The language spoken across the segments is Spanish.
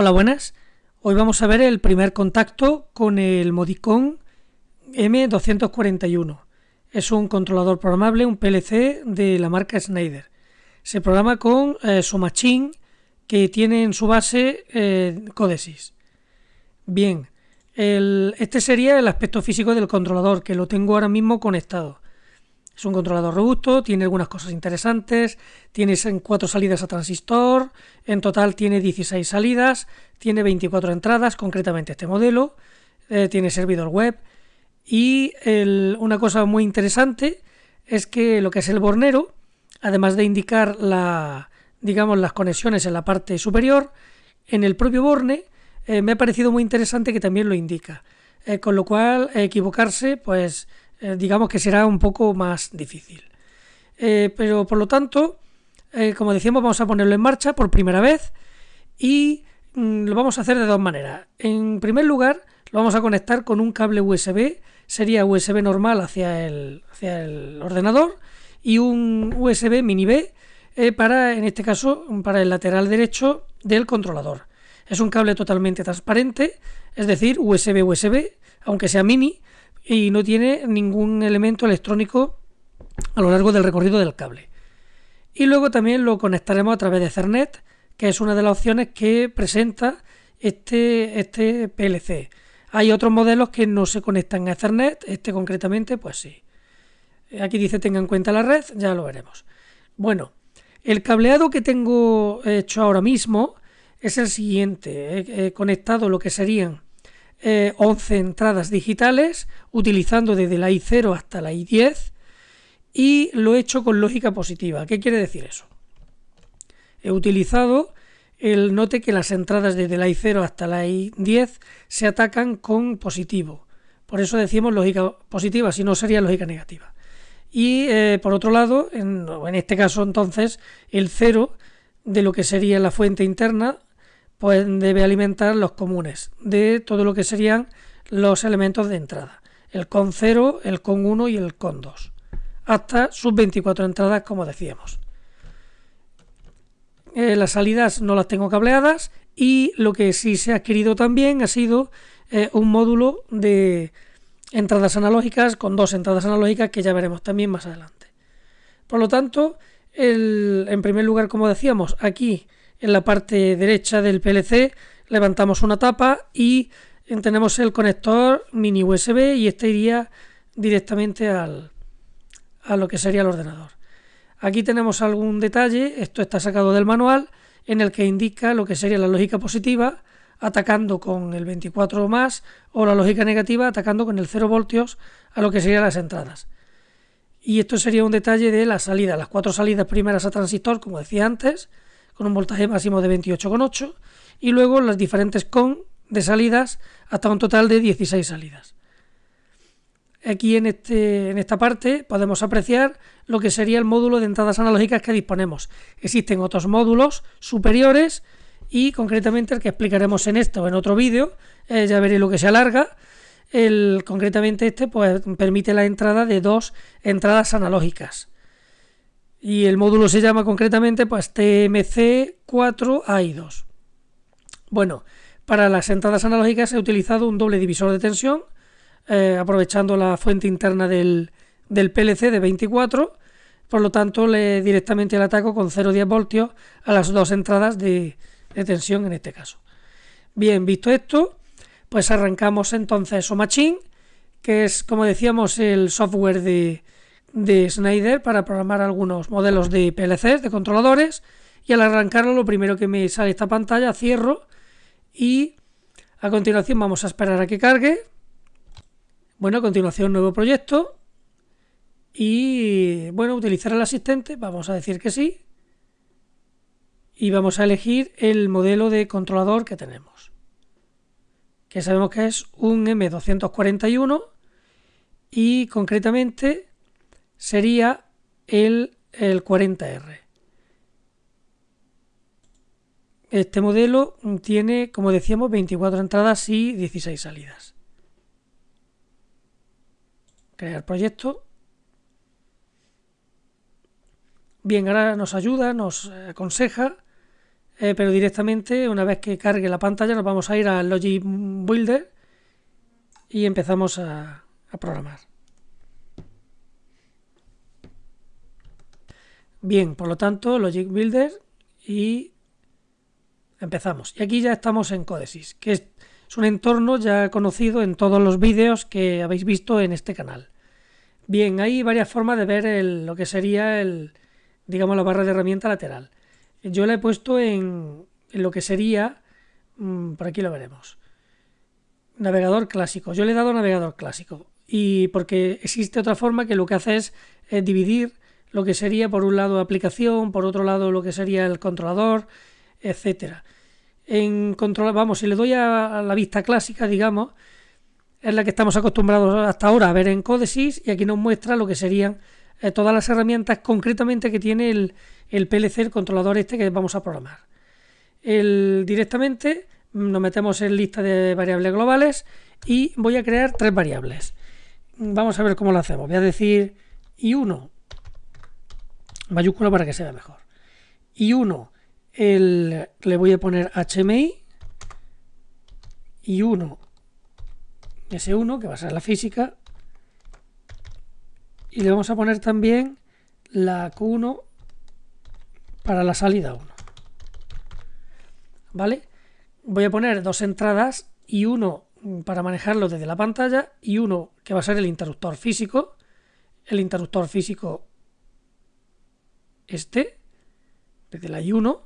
Hola, buenas. Hoy vamos a ver el primer contacto con el Modicon M241. Es un controlador programable, un PLC de la marca Schneider. Se programa con eh, su machine que tiene en su base eh, Codesys. Bien, este sería el aspecto físico del controlador, que lo tengo ahora mismo conectado. Es un controlador robusto, tiene algunas cosas interesantes, tiene cuatro salidas a transistor, en total tiene 16 salidas, tiene 24 entradas, concretamente este modelo, eh, tiene servidor web y una cosa muy interesante es que lo que es el bornero, además de indicar la, digamos, las conexiones en la parte superior, en el propio borne eh, me ha parecido muy interesante que también lo indica. Eh, con lo cual, equivocarse, pues eh, digamos que será un poco más difícil. Eh, pero por lo tanto, eh, como decíamos, vamos a ponerlo en marcha por primera vez y mm, lo vamos a hacer de dos maneras. En primer lugar, lo vamos a conectar con un cable USB, sería USB normal hacia el, ordenador y un USB mini B para, en este caso, para el lateral derecho del controlador. Es un cable totalmente transparente, es decir, USB-USB, aunque sea mini, y no tiene ningún elemento electrónico a lo largo del recorrido del cable. Y luego también lo conectaremos a través de Ethernet, que es una de las opciones que presenta este, este PLC. Hay otros modelos que no se conectan a Ethernet, este concretamente, pues sí. Aquí dice tenga en cuenta la red, ya lo veremos. Bueno, el cableado que tengo hecho ahora mismo es el siguiente. He, conectado lo que serían 11 eh, entradas digitales, utilizando desde la I0 hasta la I10, y lo he hecho con lógica positiva. ¿Qué quiere decir eso? He utilizado el note que las entradas desde la I0 hasta la I10 se atacan con positivo. Por eso decimos lógica positiva, si no sería lógica negativa. Y eh, por otro lado, en, en este caso entonces, el 0 de lo que sería la fuente interna pues debe alimentar los comunes de todo lo que serían los elementos de entrada, el con 0, el con 1 y el con 2, hasta sus 24 entradas como decíamos. Eh, las salidas no las tengo cableadas y lo que sí se ha adquirido también ha sido eh, un módulo de entradas analógicas con dos entradas analógicas que ya veremos también más adelante. Por lo tanto, en primer lugar, como decíamos, aquí en la parte derecha del PLC levantamos una tapa y tenemos el conector mini USB y este iría directamente al, a lo que sería el ordenador. Aquí tenemos algún detalle, esto está sacado del manual, en el que indica lo que sería la lógica positiva atacando con el 24 o más o la lógica negativa atacando con el 0 voltios a lo que serían las entradas. Y esto sería un detalle de la salida, las cuatro salidas primeras a transistor, como decía antes, con un voltaje máximo de 28,8 y luego las diferentes con de salidas hasta un total de 16 salidas. Aquí este, en, esta parte podemos apreciar lo que sería el módulo de entradas analógicas que disponemos. Existen otros módulos superiores y concretamente el que explicaremos en esto o en otro vídeo, eh, ya veréis lo que se alarga, el, concretamente este pues, permite la entrada de dos entradas analógicas. Y el módulo se llama concretamente pues, TMC4AI2. Bueno, para las entradas analógicas he utilizado un doble divisor de tensión, eh, aprovechando la fuente interna del, PLC de 24 por lo tanto le directamente el ataco con 0,10 voltios a las dos entradas de, tensión en este caso. Bien, visto esto, pues arrancamos entonces Somachin, que es como decíamos el software de, de Snyder para programar algunos modelos de PLC, de controladores, y al arrancarlo lo primero que me sale esta pantalla, cierro y a continuación vamos a esperar a que cargue. Bueno, a continuación nuevo proyecto y bueno, utilizar el asistente, vamos a decir que sí y vamos a elegir el modelo de controlador que tenemos, que sabemos que es un M241 y concretamente sería el, 40R. Este modelo tiene, como decíamos, 24 entradas y 16 salidas. Crear proyecto. Bien, ahora nos ayuda, nos aconseja, eh, pero directamente una vez que cargue la pantalla nos vamos a ir al Logic Builder y empezamos a programar. Bien, por lo tanto, Logic Builder y empezamos. Y aquí ya estamos en Codesys, que es, un entorno ya conocido en todos los vídeos que habéis visto en este canal. Bien, hay varias formas de ver lo que sería el, digamos, la barra de herramienta lateral. Yo la he puesto en, lo que sería, mm, por aquí lo veremos, navegador clásico. Yo le he dado navegador clásico y porque existe otra forma que lo que hace es dividir lo que sería por un lado aplicación, por otro lado lo que sería el controlador, etcétera. En vamos, si le doy a, la vista clásica, digamos, es la que estamos acostumbrados hasta ahora a ver en Codesys y aquí nos muestra lo que serían eh, todas las herramientas concretamente que tiene el, PLC, el controlador este que vamos a programar. El, directamente mm, nos metemos en lista de variables globales y voy a crear tres variables. Vamos a ver cómo lo hacemos. Voy a decir y1 mayúscula para que se vea mejor. Y uno, el, le voy a poner HMI y uno, ese uno que va a ser la física, y le vamos a poner también la Q1 para la salida 1. ¿Vale? Voy a poner dos entradas y uno para manejarlo desde la pantalla y uno que va a ser el interruptor físico. El interruptor físico este, desde la I1,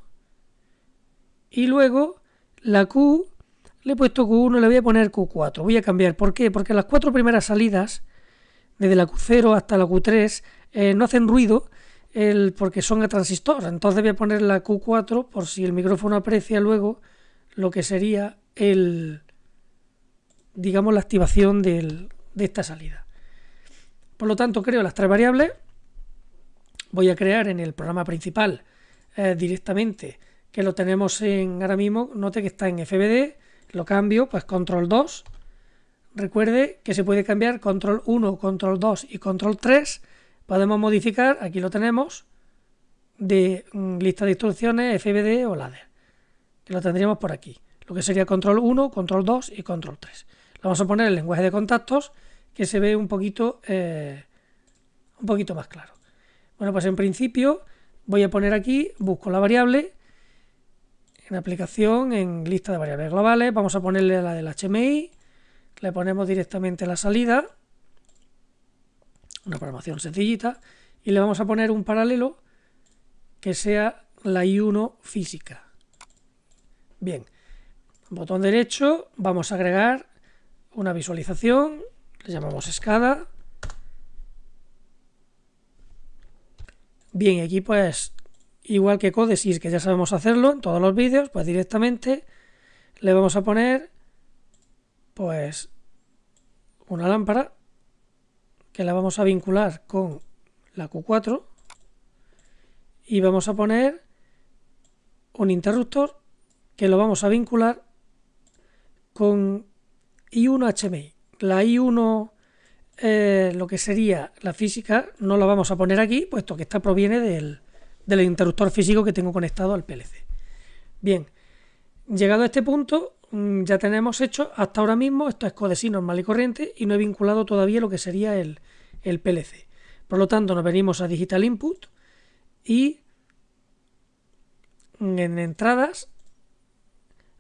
Y luego la Q, le he puesto Q1, le voy a poner Q4. Voy a cambiar. ¿Por qué? Porque las cuatro primeras salidas, desde la Q0 hasta la Q3, eh, no hacen ruido el, porque son a transistor. Entonces voy a poner la Q4 por si el micrófono aprecia luego lo que sería el, digamos, la activación de esta salida. Por lo tanto, creo las tres variables voy a crear en el programa principal eh, directamente, que lo tenemos en ahora mismo, note que está en FBD, lo cambio, pues control 2. Recuerde que se puede cambiar control 1, control 2 y control 3. Podemos modificar, aquí lo tenemos, de mm, lista de instrucciones, FBD o LADER, que lo tendríamos por aquí. Lo que sería control 1, control 2 y control 3. Lo vamos a poner el lenguaje de contactos que se ve un poquito, eh, un poquito más claro. Bueno, pues en principio voy a poner aquí, busco la variable, en aplicación, en lista de variables globales, vamos a ponerle la del HMI, le ponemos directamente la salida, una programación sencillita, y le vamos a poner un paralelo que sea la I1 física. Bien, botón derecho, vamos a agregar una visualización, le llamamos escada, Bien, aquí pues igual que es que ya sabemos hacerlo en todos los vídeos, pues directamente le vamos a poner pues una lámpara que la vamos a vincular con la Q4 y vamos a poner un interruptor que lo vamos a vincular con I1 HMI. La I1 eh, lo que sería la física, no la vamos a poner aquí, puesto que esta proviene del, interruptor físico que tengo conectado al PLC. Bien, llegado a este punto, mm, ya tenemos hecho hasta ahora mismo, esto es code normal y corriente, y no he vinculado todavía lo que sería el, el PLC. Por lo tanto, nos venimos a Digital Input y mm, en entradas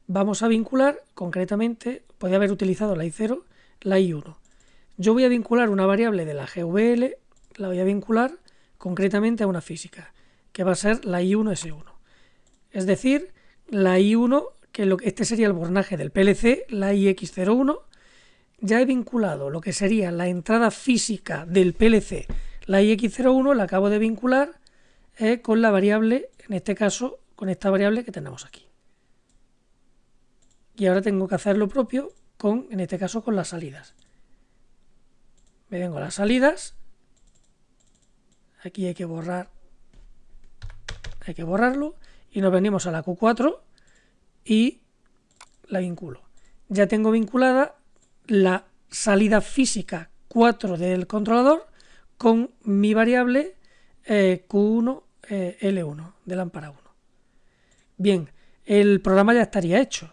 vamos a vincular concretamente, puede haber utilizado la I0, la I1. Yo voy a vincular una variable de la GVL, la voy a vincular concretamente a una física, que va a ser la I1S1. Es decir, la I1, que este sería el bornaje del PLC, la IX01, ya he vinculado lo que sería la entrada física del PLC, la IX01, la acabo de vincular eh, con la variable, en este caso, con esta variable que tenemos aquí. Y ahora tengo que hacer lo propio con, en este caso, con las salidas me vengo a las salidas, aquí hay que borrar, hay que borrarlo, y nos venimos a la Q4 y la vinculo. Ya tengo vinculada la salida física 4 del controlador con mi variable eh, Q1, eh, L1 de lámpara 1. Bien, el programa ya estaría hecho,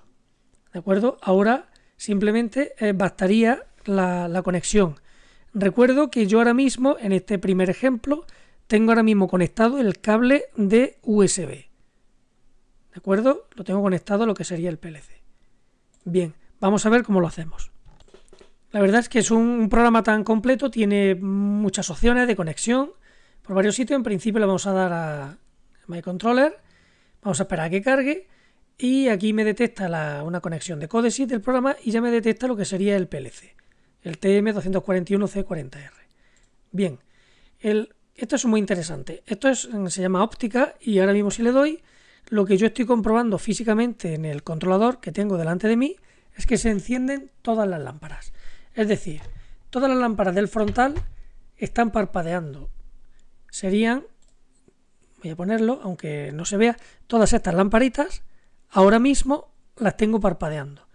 ¿de acuerdo? Ahora simplemente eh, bastaría la conexión. Recuerdo que yo ahora mismo, en este primer ejemplo, tengo ahora mismo conectado el cable de USB. ¿De acuerdo? Lo tengo conectado a lo que sería el PLC. Bien, vamos a ver cómo lo hacemos. La verdad es que es un programa tan completo, tiene muchas opciones de conexión por varios sitios. En principio le vamos a dar a My Controller, vamos a esperar a que cargue y aquí me detecta una conexión de Codesys del programa y ya me detecta lo que sería el PLC el TM241C40R. Bien, el, esto es muy interesante. Esto es, mm, se llama óptica y ahora mismo si le doy, lo que yo estoy comprobando físicamente en el controlador que tengo delante de mí es que se encienden todas las lámparas. Es decir, todas las lámparas del frontal están parpadeando. Serían, voy a ponerlo, aunque no se vea, todas estas lamparitas ahora mismo las tengo parpadeando.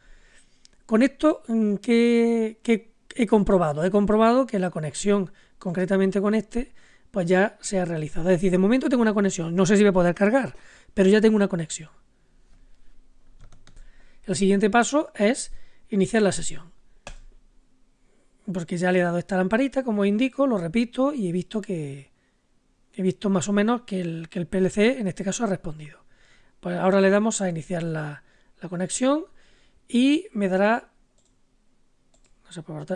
Con esto, mm, ¿qué, qué he comprobado, he comprobado que la conexión concretamente con este pues ya se ha realizado. Es decir, de momento tengo una conexión, no sé si voy a poder cargar, pero ya tengo una conexión. El siguiente paso es iniciar la sesión. Porque ya le he dado esta lamparita, como indico, lo repito y he visto que he visto más o menos que el, PLC en este caso ha respondido. Pues ahora le damos a iniciar la conexión y me dará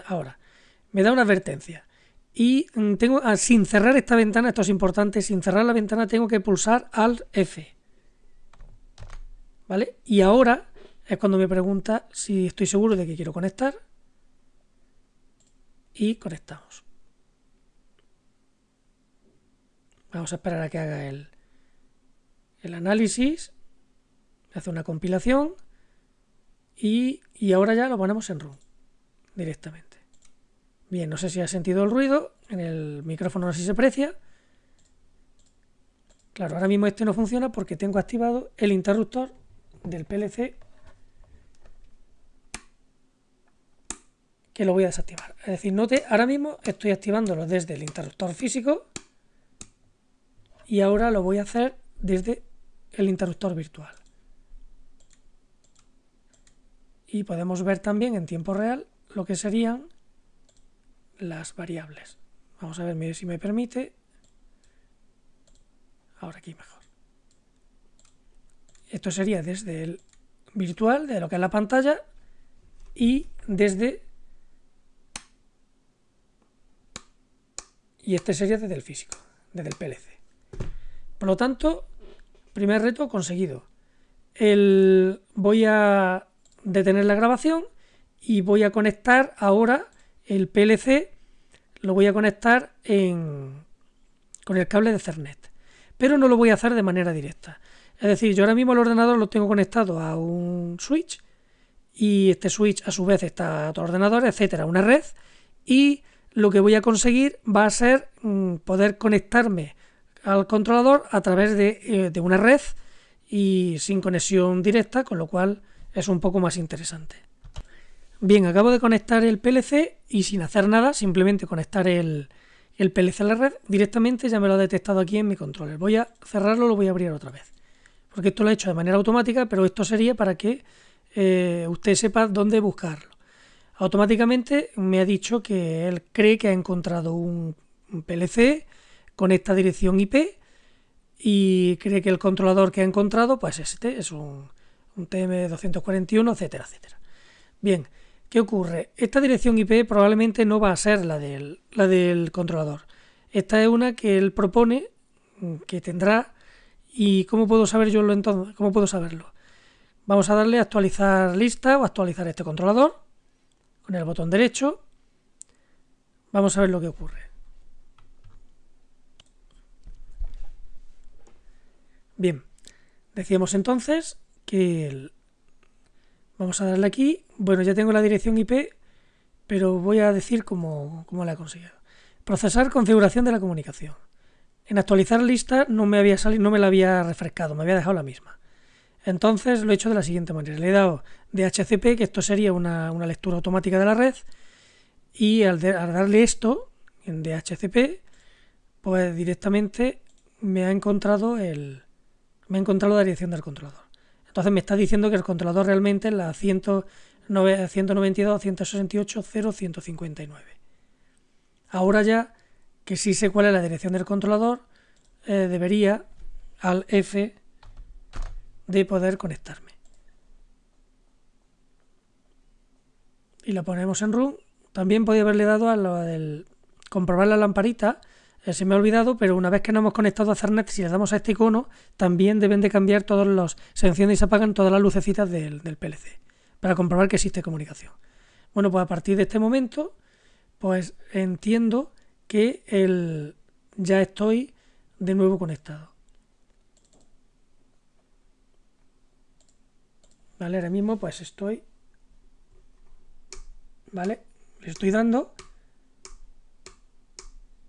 ahora. Me da una advertencia. Y mm, tengo, ah, sin cerrar esta ventana, esto es importante, sin cerrar la ventana tengo que pulsar al F. ¿Vale? Y ahora es cuando me pregunta si estoy seguro de que quiero conectar. Y conectamos. Vamos a esperar a que haga el, el análisis. Hace una compilación. Y, y ahora ya lo ponemos en run directamente. Bien, no sé si ha sentido el ruido, en el micrófono no sé si se aprecia. Claro, ahora mismo este no funciona porque tengo activado el interruptor del PLC que lo voy a desactivar. Es decir, note, ahora mismo estoy activándolo desde el interruptor físico y ahora lo voy a hacer desde el interruptor virtual. Y podemos ver también en tiempo real lo que serían las variables. Vamos a ver si me permite. Ahora aquí mejor. Esto sería desde el virtual, de lo que es la pantalla, y desde... Y este sería desde el físico, desde el PLC. Por lo tanto, primer reto conseguido. El, voy a detener la grabación y voy a conectar ahora el PLC, lo voy a conectar con el cable de Cernet pero no lo voy a hacer de manera directa. Es decir, yo ahora mismo el ordenador lo tengo conectado a un switch y este switch a su vez está a otro ordenador, etcétera, una red y lo que voy a conseguir va a ser mm, poder conectarme al controlador a través eh, de una red y sin conexión directa, con lo cual es un poco más interesante. Bien, acabo de conectar el PLC y sin hacer nada, simplemente conectar el, PLC a la red, directamente ya me lo ha detectado aquí en mi controller. Voy a cerrarlo, lo voy a abrir otra vez. Porque esto lo he hecho de manera automática, pero esto sería para que eh, usted sepa dónde buscarlo. Automáticamente me ha dicho que él cree que ha encontrado un, PLC con esta dirección IP y cree que el controlador que ha encontrado pues este es un, un TM241, etcétera, etcétera. Bien, ¿Qué ocurre? Esta dirección IP probablemente no va a ser la del, la del controlador. Esta es una que él propone, mm, que tendrá, y ¿cómo puedo saber yo lo entonces? ¿Cómo puedo saberlo? Vamos a darle a actualizar lista o actualizar este controlador con el botón derecho. Vamos a ver lo que ocurre. Bien, decíamos entonces que el, Vamos a darle aquí. Bueno, ya tengo la dirección IP, pero voy a decir cómo, cómo la he conseguido. Procesar configuración de la comunicación. En actualizar lista no me había salido, no me la había refrescado, me había dejado la misma. Entonces lo he hecho de la siguiente manera. Le he dado DHCP, que esto sería una, lectura automática de la red, y al, darle esto en DHCP, pues directamente me ha encontrado el me ha encontrado la dirección del controlador. Entonces me está diciendo que el controlador realmente es la 192.168.0.159. 192, 168, Ahora ya que sí sé cuál es la dirección del controlador, eh, debería al F de poder conectarme. Y la ponemos en run. También podría haberle dado a la del comprobar la lamparita se me ha olvidado, pero una vez que nos hemos conectado a Ethernet, si le damos a este icono, también deben de cambiar todos los, se encienden y se apagan todas las lucecitas del, del PLC, para comprobar que existe comunicación. Bueno, pues a partir de este momento, pues entiendo que el, ya estoy de nuevo conectado. Vale, ahora mismo pues estoy, vale, le estoy dando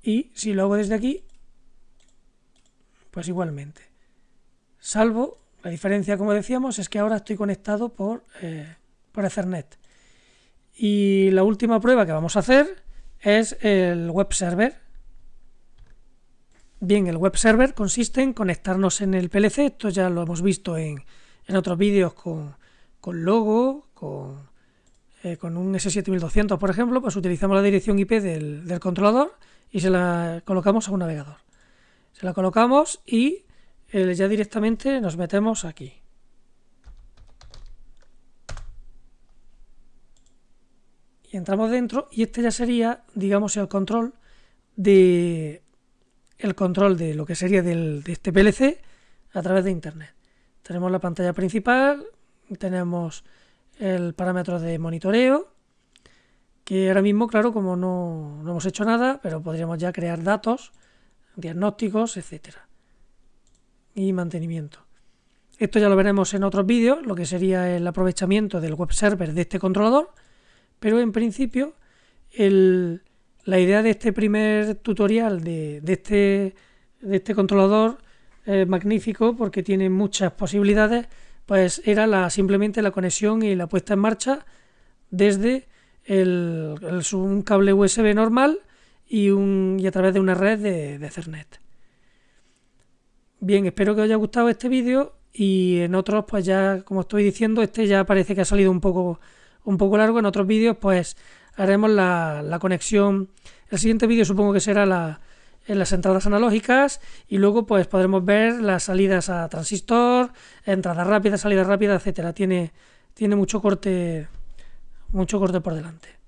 y si lo hago desde aquí, pues igualmente. Salvo, la diferencia, como decíamos, es que ahora estoy conectado eh, por, Ethernet. Y la última prueba que vamos a hacer es el web server. Bien, el web server consiste en conectarnos en el PLC, esto ya lo hemos visto en, otros vídeos con, logo, con, eh, un S7200 por ejemplo, pues utilizamos la dirección IP del, del controlador y se la colocamos a un navegador. Se la colocamos y eh, ya directamente nos metemos aquí. Y entramos dentro y este ya sería, digamos, el control de el control de lo que sería de este PLC a través de internet. Tenemos la pantalla principal, tenemos el parámetro de monitoreo, que ahora mismo, claro, como no, no hemos hecho nada, pero podríamos ya crear datos, diagnósticos, etcétera y mantenimiento. Esto ya lo veremos en otros vídeos, lo que sería el aprovechamiento del web server de este controlador, pero en principio la idea de este primer tutorial de, este, de este, controlador magnífico, porque tiene muchas posibilidades, pues era la, simplemente la conexión y la puesta en marcha desde el, un cable USB normal y, a través de una red de, CERNET. Ethernet. Bien, espero que os haya gustado este vídeo y en otros, pues ya, como estoy diciendo, este ya parece que ha salido un poco, un poco largo. En otros vídeos, pues haremos la, conexión. El siguiente vídeo supongo que será en las entradas analógicas y luego pues podremos ver las salidas a transistor, entradas rápidas, salidas rápidas, etcétera. Tiene, tiene mucho corte mucho corte por delante.